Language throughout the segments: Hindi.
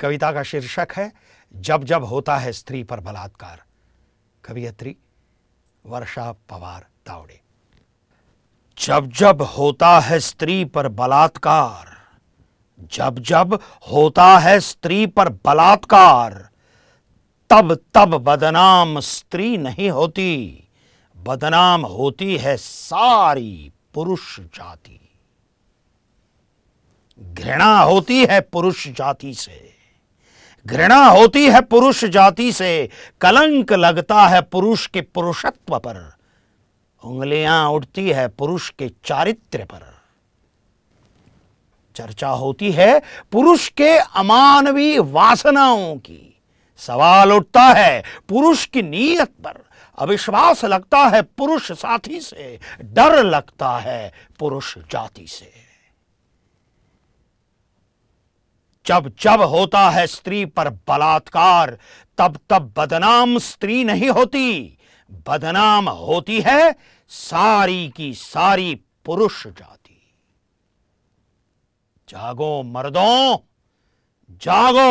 कविता का शीर्षक है जब जब होता है स्त्री पर बलात्कार कवियत्री वर्षा पवार तावड़े जब जब होता है स्त्री पर बलात्कार जब जब होता है स्त्री पर बलात्कार तब तब बदनाम स्त्री नहीं होती बदनाम होती है सारी पुरुष जाति घृणा होती है पुरुष जाति से घृणा होती है पुरुष जाति से कलंक लगता है पुरुष के पुरुषत्व पर उंगलियां उठती है पुरुष के चारित्र्य पर चर्चा होती है पुरुष के अमानवीय वासनाओं की सवाल उठता है पुरुष की नीयत पर अविश्वास लगता है पुरुष साथी से डर लगता है पुरुष जाति से जब जब होता है स्त्री पर बलात्कार तब तब बदनाम स्त्री नहीं होती बदनाम होती है सारी की सारी पुरुष जाति जागो मर्दों जागो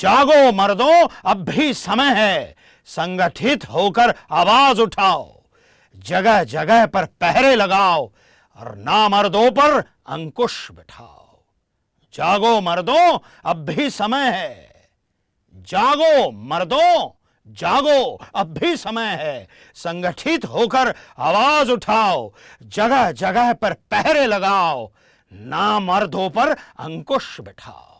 जागो मर्दों अब भी समय है संगठित होकर आवाज उठाओ जगह जगह पर पहरे लगाओ और ना मर्दों पर अंकुश बिठाओ जागो मर्दों अब भी समय है जागो मर्दों जागो अब भी समय है संगठित होकर आवाज उठाओ जगह जगह पर पहरे लगाओ ना मर्दों पर अंकुश बिठाओ